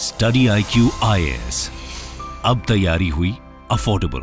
Study I Q अब तैयारी हुई अफोर्डेबल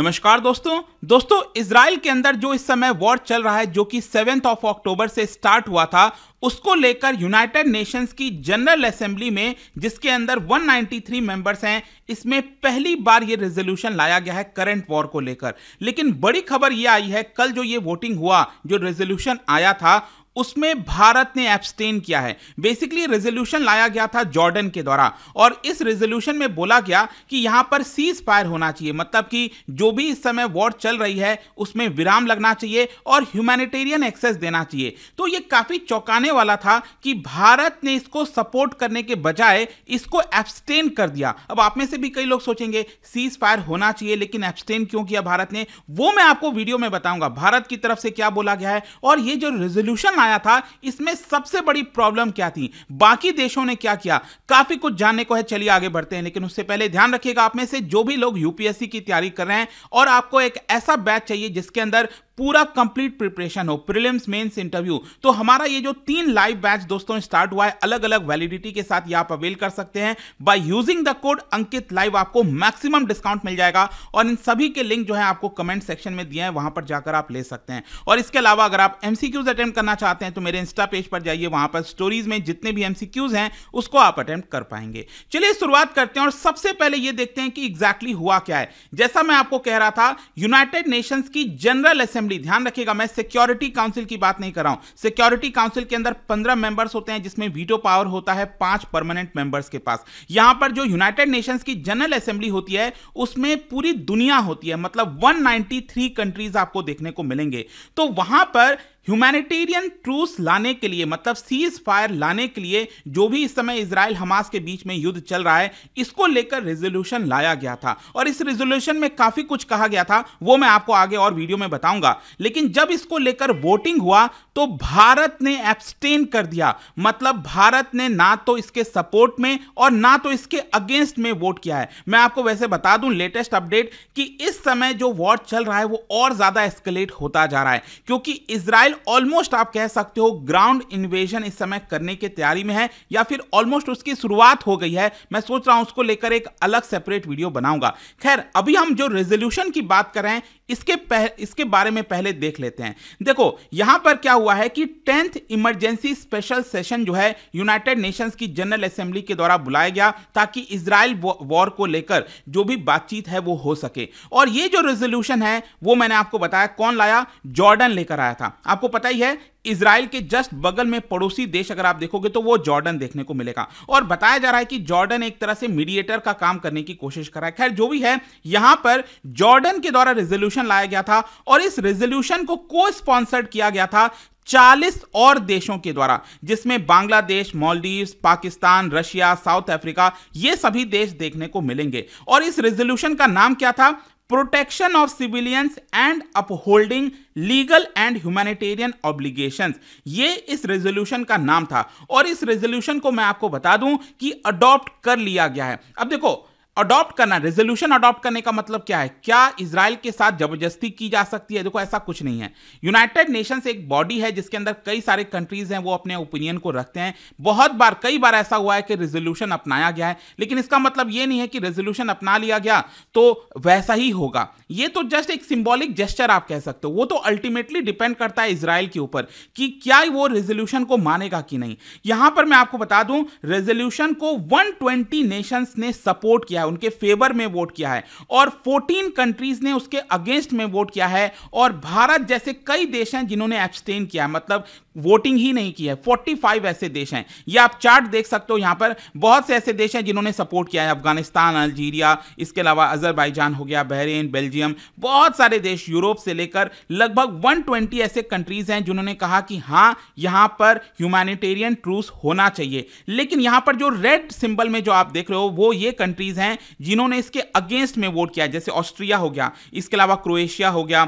नमस्कार दोस्तों दोस्तों इसराइल के अंदर जो इस समय वॉर चल रहा है जो कि सेवेंथ ऑफ अक्टूबर से स्टार्ट हुआ था उसको लेकर यूनाइटेड नेशंस की जनरल असेंबली में जिसके अंदर 193 मेंबर्स हैं इसमें पहली बार ये रेजोल्यूशन लाया गया है करंट वॉर को लेकर लेकिन बड़ी खबर ये आई है कल जो ये वोटिंग हुआ जो रेजोल्यूशन आया था उसमें भारत ने एब्सटेन किया है बेसिकली रेजोल्यूशन लाया गया था जॉर्डन के द्वारा और इस रेजोल्यूशन में बोला गया कि यहां पर सीज फायर होना चाहिए मतलब कि जो भी इस समय वॉर चल रही है उसमें विराम लगना चाहिए और ह्यूमैनिटेरियन एक्सेस देना चाहिए तो ये काफ़ी चौंकाने वाला था कि भारत ने इसको सपोर्ट करने के बजाय इसको एब्सटेन कर दिया अब आप में से भी कई लोग सोचेंगे सीज फायर होना चाहिए लेकिन एब्सटेन क्यों किया भारत ने वो मैं आपको वीडियो में बताऊंगा भारत की तरफ से क्या बोला गया है और ये जो रेजोल्यूशन आया था इसमें सबसे बड़ी प्रॉब्लम क्या थी बाकी देशों ने क्या किया काफी कुछ जानने को है चलिए आगे बढ़ते हैं लेकिन उससे पहले ध्यान रखिएगा आप में से जो भी लोग यूपीएससी की तैयारी कर रहे हैं और आपको एक ऐसा बैच चाहिए जिसके अंदर पूरा कंप्लीट प्रिपरेशन हो प्रीलिम्स मेंस इंटरव्यू तो हमारा ये जो तीन लाइव बैच दोस्तों स्टार्ट हुआ है अलग अलग वैलिडिटी के साथ ये आप अवेल कर सकते हैं by using the code Ankit live आपको मैक्सिमम डिस्काउंट मिल जाएगा और इन सभी के लिंक जो है आपको कमेंट सेक्शन में दिया है वहां पर जाकर आप ले सकते हैं और इसके अलावा अगर आप एमसीक्यूज अटेम्प्ट करना चाहते हैं तो मेरे इंस्टा पेज पर जाइए वहां पर स्टोरीज में जितने भी एमसीक्यूज हैं उसको आप अटेम्प्ट कर पाएंगे चलिए शुरुआत करते हैं और सबसे पहले यह देखते हैं कि एग्जैक्टली exactly हुआ क्या है जैसा मैं आपको कह रहा था यूनाइटेड नेशंस की जनरल असेंबली असेंबली ध्यान रखिएगा मैं सिक्योरिटी काउंसिल की बात नहीं कर रहा हूं सिक्योरिटी काउंसिल के अंदर पंद्रह मेंबर्स होते हैं जिसमें वीटो पावर होता है पांच परमानेंट मेंबर्स के पास यहां पर जो यूनाइटेड नेशंस की जनरल असेंबली होती है उसमें पूरी दुनिया होती है मतलब 193 कंट्रीज आपको देखने को मिलेंगे तो वहां पर ह्यूमैनिटेरियन ट्रूस लाने के लिए मतलब सीज फायर लाने के लिए जो भी इस समय इसराइल हमास के बीच में युद्ध चल रहा है इसको लेकर रेजोल्यूशन लाया गया था और इस रेजोल्यूशन में काफ़ी कुछ कहा गया था वो मैं आपको आगे और वीडियो में बताऊंगा लेकिन जब इसको लेकर वोटिंग हुआ तो भारत ने एब्सटेन कर दिया मतलब भारत ने ना तो इसके सपोर्ट में और ना तो इसके अगेंस्ट में वोट किया है मैं आपको वैसे बता दूं लेटेस्ट अपडेट कि इस समय जो वॉर चल रहा है वो और ज़्यादा एस्केलेट होता जा रहा है क्योंकि इसराइल इसराइल ऑलमोस्ट आप कह सकते हो ग्राउंड इन्वेजन इस समय करने की तैयारी में है या फिर ऑलमोस्ट उसकी शुरुआत हो गई है मैं सोच रहा हूं उसको लेकर एक अलग सेपरेट वीडियो बनाऊंगा खैर अभी हम जो रेजोल्यूशन की बात कर रहे हैं इसके पह, इसके बारे में पहले देख लेते हैं देखो यहां पर क्या हुआ है कि टेंथ इमरजेंसी स्पेशल सेशन जो है यूनाइटेड नेशंस की जनरल असेंबली के द्वारा बुलाया गया ताकि इसराइल वॉर को लेकर जो भी बातचीत है वो हो सके और ये जो रेजोल्यूशन है वो मैंने आपको बताया कौन लाया जॉर्डन लेकर आया था आपको आपको पता ही है इसराइल के जस्ट बगल में पड़ोसी देश अगर आप देखोगे तो वो जॉर्डन देखने को मिलेगा और बताया जा रहा है कि जॉर्डन एक तरह से मीडिएटर का काम करने की कोशिश कर रहा है खैर जो भी है यहां पर जॉर्डन के द्वारा रेजोल्यूशन लाया गया था और इस रेजोल्यूशन को को स्पॉन्सर्ड किया गया था 40 और देशों के द्वारा जिसमें Bangladesh Maldives Pakistan Russia South Africa ये सभी देश देखने को मिलेंगे और इस रेजोल्यूशन का नाम क्या था protection of civilians and upholding legal and humanitarian obligation ये इस रेजोल्यूशन का नाम था और इस रेजोल्यूशन को मैं आपको बता दूं कि अडॉप्ट कर लिया गया है अब देखो अडॉप्ट करना रेजोल्यूशन अडॉप्ट करने का मतलब क्या है क्या इसराइल के साथ जबरदस्ती की जा सकती है देखो ऐसा कुछ नहीं है यूनाइटेड नेशंस एक बॉडी है जिसके अंदर कई सारे कंट्रीज हैं वो अपने ओपिनियन को रखते हैं बहुत बार कई बार ऐसा हुआ है कि रेजोल्यूशन अपनाया गया है लेकिन इसका मतलब ये नहीं है कि रेजोल्यूशन अपना लिया गया तो वैसा ही होगा ये तो जस्ट एक सिंबॉलिक जेस्टर आप कह सकते हो वो तो अल्टीमेटली डिपेंड करता है इसराइल के ऊपर कि क्या वो रेजोल्यूशन को मानेगा कि नहीं यहां पर मैं आपको बता दूं रेजोल्यूशन को 120 नेशंस ने सपोर्ट किया है उनके फेवर में वोट किया है और 14 कंट्रीज ने उसके अगेंस्ट में वोट किया है और भारत जैसे कई देश हैं जिन्होंने एब्सटेन किया मतलब वोटिंग ही नहीं की है 45 ऐसे देश हैं ये आप चार्ट देख सकते हो यहाँ पर बहुत से ऐसे देश हैं जिन्होंने सपोर्ट किया है अफगानिस्तान अल्जीरिया इसके अलावा अजरबैजान हो गया बहरेन बेल्जियम बहुत सारे देश यूरोप से लेकर लगभग 120 ऐसे कंट्रीज हैं जिन्होंने कहा कि हाँ यहाँ पर ह्यूमैनिटेरियन ट्रूस होना चाहिए लेकिन यहाँ पर जो रेड सिंबल में जो आप देख रहे हो वो ये कंट्रीज हैं हैं जिन्होंने इसके अगेंस्ट में वोट किया जैसे ऑस्ट्रिया हो गया इसके अलावा क्रोएशिया हो गया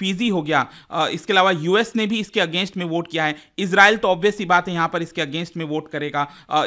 फिजी हो गया इसके अलावा यूएस ने भी इसके अगेंस्ट में वोट किया है इसराइल तो ऑब्वियस ही बात है यहाँ पर इसके अगेंस्ट में वोट करेगा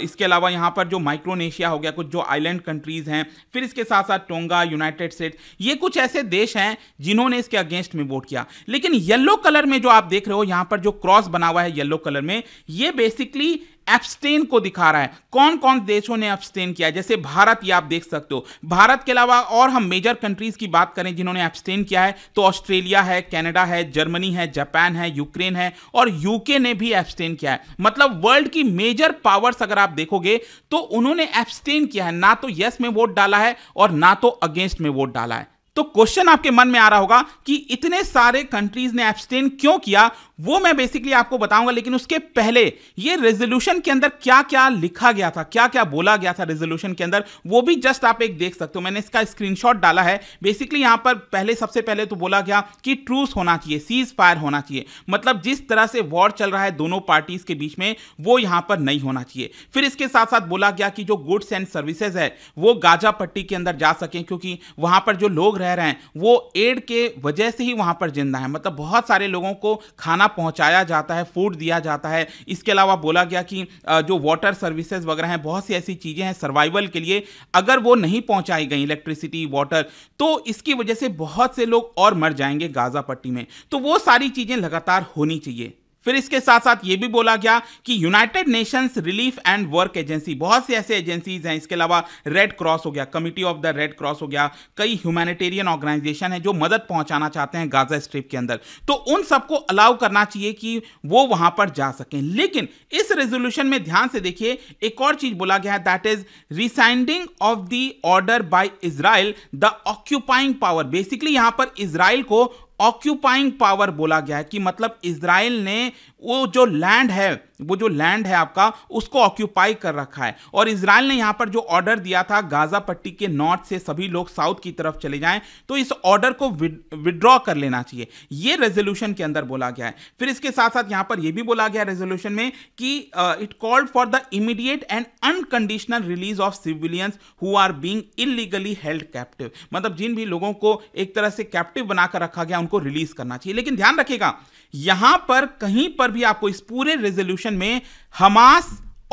इसके अलावा यहाँ पर जो माइक्रोनेशिया हो गया कुछ जो आइलैंड कंट्रीज हैं फिर इसके साथ साथ टोंगा यूनाइटेड स्टेट ये कुछ ऐसे देश हैं जिन्होंने इसके अगेंस्ट में वोट किया लेकिन येलो कलर में जो आप देख रहे हो यहाँ पर जो क्रॉस बना हुआ है येलो कलर में ये बेसिकली एप्सटेन को दिखा रहा है कौन कौन देशों ने एप्सटेन किया जैसे भारत ये आप देख सकते हो भारत के अलावा और हम मेजर कंट्रीज की बात करें जिन्होंने एप्सटेन किया है तो ऑस्ट्रेलिया है कनाडा है जर्मनी है जापान है यूक्रेन है और यूके ने भी एप्सटेन किया है मतलब वर्ल्ड की मेजर पावर्स अगर आप देखोगे तो उन्होंने एप्सटेन किया है ना तो यस में वोट डाला है और ना तो अगेंस्ट में वोट डाला है तो क्वेश्चन आपके मन में आ रहा होगा कि इतने सारे कंट्रीज ने एब्सटेन क्यों किया वो मैं बेसिकली आपको बताऊंगा लेकिन उसके पहले ये रेजोल्यूशन के अंदर क्या क्या लिखा गया था क्या क्या बोला गया था रेजोल्यूशन के अंदर वो भी जस्ट आप एक देख सकते हो मैंने इसका स्क्रीनशॉट डाला है बेसिकली यहां पर पहले सबसे पहले तो बोला गया कि ट्रूस होना चाहिए सीज फायर होना चाहिए मतलब जिस तरह से वॉर चल रहा है दोनों पार्टीज के बीच में वो यहां पर नहीं होना चाहिए फिर इसके साथ साथ बोला गया कि जो गुड्स एंड सर्विसेज है वो गाजा पट्टी के अंदर जा सके क्योंकि वहां पर जो लोग रह रहे हैं वो एड के वजह से ही वहाँ पर जिंदा है मतलब बहुत सारे लोगों को खाना पहुँचाया जाता है फूड दिया जाता है इसके अलावा बोला गया कि जो वाटर सर्विसेज वगैरह हैं बहुत सी ऐसी चीज़ें हैं सर्वाइवल के लिए अगर वो नहीं पहुँचाई गई इलेक्ट्रिसिटी वाटर तो इसकी वजह से बहुत से लोग और मर जाएंगे गाजा पट्टी में तो वो सारी चीज़ें लगातार होनी चाहिए फिर इसके साथ साथ ये भी बोला गया कि United Nations Relief and Work Agency बहुत सी ऐसे एजेंसीज हैं इसके अलावा रेड क्रॉस हो गया committee of the Red Cross हो गया कई ह्यूमैनिटेरियन ऑर्गेनाइजेशन है जो मदद पहुंचाना चाहते हैं गाजा स्ट्रिप के अंदर तो उन सबको अलाउ करना चाहिए कि वो वहां पर जा सकें लेकिन इस रेजोल्यूशन में ध्यान से देखिए एक और चीज बोला गया है that is rescinding of the order by Israel the occupying power basically यहां पर इसराइल को ऑक्यूपाइंग पावर बोला गया है कि मतलब इसराइल ने वो जो लैंड है वो जो लैंड है आपका उसको ऑक्यूपाई कर रखा है और इसराइल ने यहाँ पर जो ऑर्डर दिया था गाजा पट्टी के नॉर्थ से सभी लोग साउथ की तरफ चले जाएं तो इस ऑर्डर को विड्रॉ कर लेना चाहिए ये रेजोल्यूशन के अंदर बोला गया है फिर इसके साथ साथ यहाँ पर यह भी बोला गया रेजोल्यूशन में कि it called for the immediate and unconditional release of civilians who are being illegally held captive मतलब जिन भी लोगों को एक तरह से कैप्टिव बनाकर रखा गया उनको रिलीज करना चाहिए लेकिन ध्यान रखेगा यहां पर कहीं पर भी आपको इस पूरे रेजोल्यूशन में हमास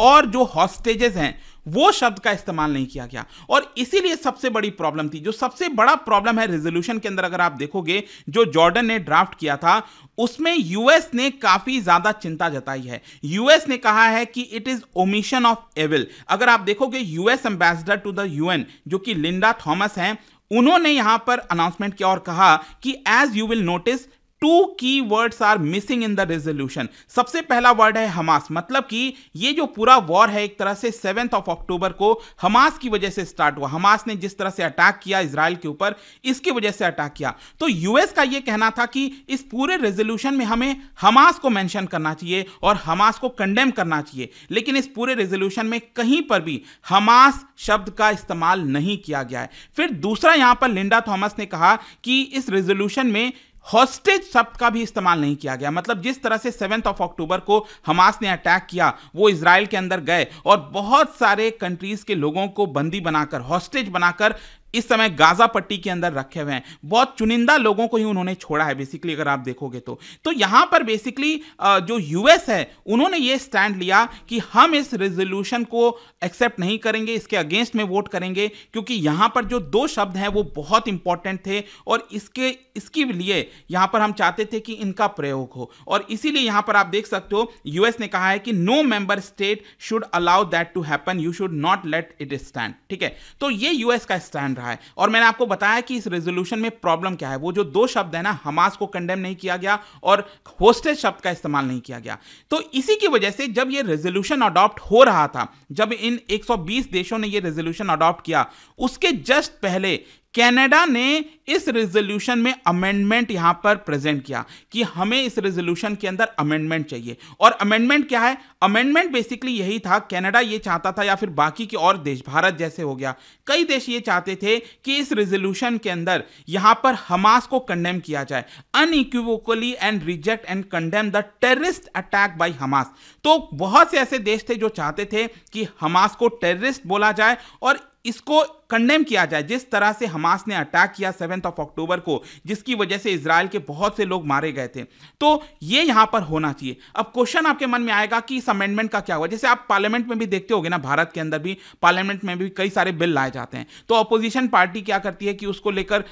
और जो हॉस्टेजेस हैं वो शब्द का इस्तेमाल नहीं किया गया और इसीलिए सबसे बड़ी प्रॉब्लम थी जो सबसे बड़ा प्रॉब्लम है रेजोल्यूशन के अंदर अगर आप देखोगे जो जॉर्डन ने ड्राफ्ट किया था उसमें यूएस ने काफी ज्यादा चिंता जताई है यूएस ने कहा है कि it is omission of evil अगर आप देखोगे US ambassador to the UN जो कि लिंडा थॉमस हैं उन्होंने यहां पर अनाउंसमेंट किया और कहा कि as you will notice two key words are missing in the resolution सबसे पहला वर्ड है हमास मतलब कि ये जो पूरा वॉर है एक तरह से सेवेंथ ऑफ अक्टूबर को हमास की वजह से स्टार्ट हुआ हमास ने जिस तरह से अटैक किया इसराइल के ऊपर इसकी वजह से अटैक किया तो यूएस का ये कहना था कि इस पूरे रेजोल्यूशन में हमें हमास को मैंशन करना चाहिए और हमास को कंडेम करना चाहिए लेकिन इस पूरे रेजोल्यूशन में कहीं पर भी हमास शब्द का इस्तेमाल नहीं किया गया है फिर दूसरा यहां पर लिंडा थॉमस ने कहा कि इस रेजोल्यूशन में हॉस्टेज शब्द का भी इस्तेमाल नहीं किया गया मतलब जिस तरह से सेवेंथ ऑफ अक्टूबर को हमास ने अटैक किया वो इसराइल के अंदर गए और बहुत सारे कंट्रीज के लोगों को बंदी बनाकर हॉस्टेज बनाकर इस समय गाजा पट्टी के अंदर रखे हुए हैं बहुत चुनिंदा लोगों को ही उन्होंने छोड़ा है बेसिकली अगर आप देखोगे तो तो यहां पर बेसिकली जो यूएस है उन्होंने ये स्टैंड लिया कि हम इस रेजोल्यूशन को एक्सेप्ट नहीं करेंगे इसके अगेंस्ट में वोट करेंगे क्योंकि यहां पर जो दो शब्द हैं वो बहुत इंपॉर्टेंट थे और इसके इसके लिए यहां पर हम चाहते थे कि इनका प्रयोग हो और इसीलिए यहां पर आप देख सकते हो यूएस ने कहा है कि no member state should allow that to happen you should not let it stand ठीक है तो ये यूएस का स्टैंड रहा है और मैंने आपको बताया कि इस रेजोल्यूशन में प्रॉब्लम क्या है वो जो दो शब्द है ना हमास को कंडेम नहीं किया गया और होस्टेज शब्द का इस्तेमाल नहीं किया गया तो इसी की वजह से जब ये रेजोल्यूशन अडॉप्ट हो रहा था जब इन 120 देशों ने ये रेजोल्यूशन अडॉप्ट किया उसके जस्ट पहले कनाडा ने इस रेजोल्यूशन में अमेंडमेंट यहां पर प्रेजेंट किया कि हमें इस रेजोल्यूशन के अंदर अमेंडमेंट चाहिए और अमेंडमेंट क्या है अमेंडमेंट बेसिकली यही था कनाडा ये चाहता था या फिर बाकी के और देश भारत जैसे हो गया कई देश ये चाहते थे कि इस रेजोल्यूशन के अंदर यहां पर हमास को कंडेम किया जाए unequivocally and reject and condemn the terrorist attack by Hamas तो बहुत से ऐसे देश थे जो चाहते थे कि हमास को टेररिस्ट बोला जाए और इसको कंडेम किया जाए जिस तरह से हमास ने अटैक किया सेवेंथ ऑफ अक्टूबर को जिसकी वजह से इसराइल के बहुत से लोग मारे गए थे तो ये यहां पर होना चाहिए अब क्वेश्चन आपके मन में आएगा कि इस अमेंडमेंट का क्या हुआ जैसे आप पार्लियामेंट में भी देखते हो ना भारत के अंदर भी पार्लियामेंट में भी कई सारे बिल लाए जाते हैं तो अपोजिशन पार्टी क्या करती है कि उसको लेकर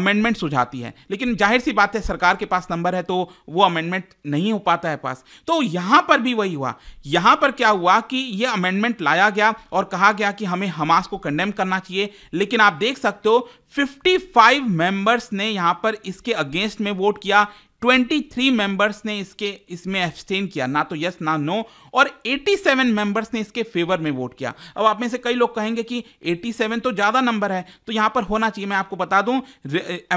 अमेंडमेंट सुझाती है लेकिन जाहिर सी बात है सरकार के पास नंबर है तो वो अमेंडमेंट नहीं हो पाता है पास तो यहां पर भी वही हुआ यहां पर क्या हुआ कि यह अमेंडमेंट लाया गया और कहा गया कि हमें हमास को कंडेम करना करना चाहिए लेकिन आप देख सकते हो 55 मेंबर्स ने यहां पर इसके अगेंस्ट में वोट किया 23 मेंबर्स ने इसके इसमें एब्सटेन किया ना तो यस ना नो और 87 मेंबर्स ने इसके फेवर में वोट किया अब आप में से कई लोग कहेंगे कि 87 तो ज़्यादा नंबर है तो यहाँ पर होना चाहिए मैं आपको बता दूं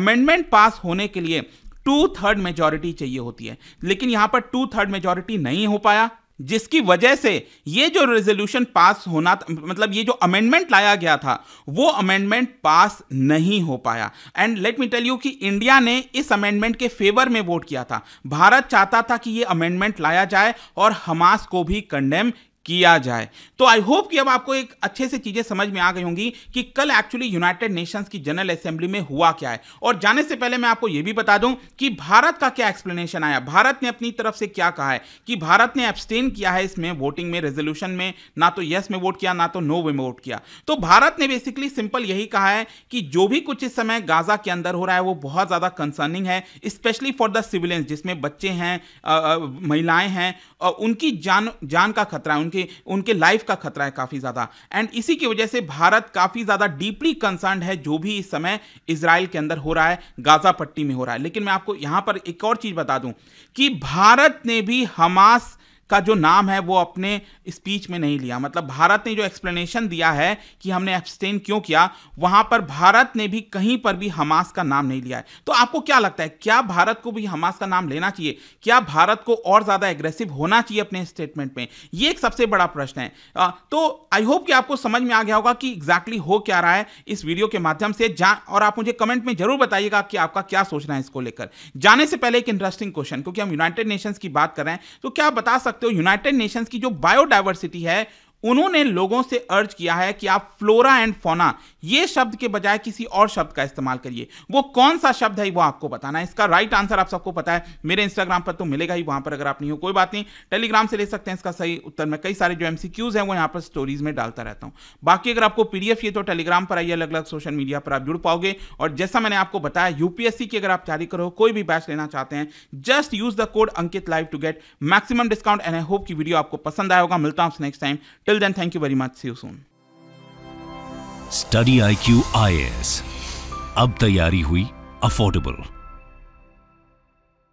अमेंडमेंट पास eh, होने के लिए टू थर्ड मेजोरिटी चाहिए होती है लेकिन यहाँ पर टू थर्ड मेजोरिटी नहीं हो पाया जिसकी वजह से ये जो रेजोल्यूशन पास होना मतलब ये जो अमेंडमेंट लाया गया था वो अमेंडमेंट पास नहीं हो पाया and let me tell you कि इंडिया ने इस अमेंडमेंट के फेवर में वोट किया था भारत चाहता था कि ये अमेंडमेंट लाया जाए और हमास को भी कंडेम किया जाए तो आई होप कि अब आपको एक अच्छे से चीज़ें समझ में आ गई होंगी कि कल एक्चुअली यूनाइटेड नेशंस की जनरल असेंबली में हुआ क्या है और जाने से पहले मैं आपको यह भी बता दूं कि भारत का क्या एक्सप्लेनेशन आया भारत ने अपनी तरफ से क्या कहा है कि भारत ने एब्सटेन किया है इसमें वोटिंग में रेजोल्यूशन में ना तो यस में वोट किया ना तो नो में वोट किया तो भारत ने बेसिकली सिंपल यही कहा है कि जो भी कुछ इस समय गाजा के अंदर हो रहा है वो बहुत ज़्यादा कंसर्निंग है स्पेशली फॉर द सिविलियंस जिसमें बच्चे हैं महिलाएं हैं उनकी जान जान का खतरा है उनके उनके लाइफ का खतरा है काफ़ी ज़्यादा एंड इसी की वजह से भारत काफ़ी ज़्यादा डीपली कंसर्न है जो भी इस समय इसराइल के अंदर हो रहा है गाज़ा पट्टी में हो रहा है लेकिन मैं आपको यहां पर एक और चीज़ बता दूं कि भारत ने भी हमास का जो नाम है वो अपने स्पीच में नहीं लिया मतलब भारत ने जो एक्सप्लेनेशन दिया है कि हमने एब्सटेन क्यों किया वहां पर भारत ने भी कहीं पर भी हमास का नाम नहीं लिया है तो आपको क्या लगता है क्या भारत को भी हमास का नाम लेना चाहिए क्या भारत को और ज़्यादा एग्रेसिव होना चाहिए अपने स्टेटमेंट में ये एक सबसे बड़ा प्रश्न है तो आई होप कि आपको समझ में आ गया होगा कि एग्जैक्टली exactly हो क्या रहा है इस वीडियो के माध्यम से जा और आप मुझे कमेंट में जरूर बताइएगा कि आपका क्या सोचना है इसको लेकर जाने से पहले एक इंटरेस्टिंग क्वेश्चन क्योंकि हम यूनाइटेड नेशंस की बात कर रहे हैं तो क्या बता सकते सकते हो यूनाइटेड नेशंस की जो बायोडाइवर्सिटी है उन्होंने लोगों से अर्ज किया है कि आप फ्लोरा एंड फोना ये शब्द के बजाय किसी और शब्द का इस्तेमाल करिए वो कौन सा शब्द है वो आपको बताना है इसका राइट आंसर आप सबको पता है मेरे इंस्टाग्राम पर तो मिलेगा ही वहां पर अगर आप नहीं हो कोई बात नहीं टेलीग्राम से ले सकते हैं इसका सही उत्तर मैं कई सारे जो एम हैं वो यहाँ पर स्टोरीज में डालता रहता हूँ बाकी अगर आपको पी ये तो टेलीग्राम पर आइए अलग अलग सोशल मीडिया पर आप जुड़ पाओगे और जैसा मैंने आपको बताया यूपीएससी की अगर आप तैयारी करो कोई भी बैच लेना चाहते हैं just use the code Ankit live to get maximum discount and I hope की वीडियो आपको पसंद आएगा मिलता हूँ next time Till then, thank you very much. See you soon. Study IQ IS. अब तैयारी हुई अफोर्डेबल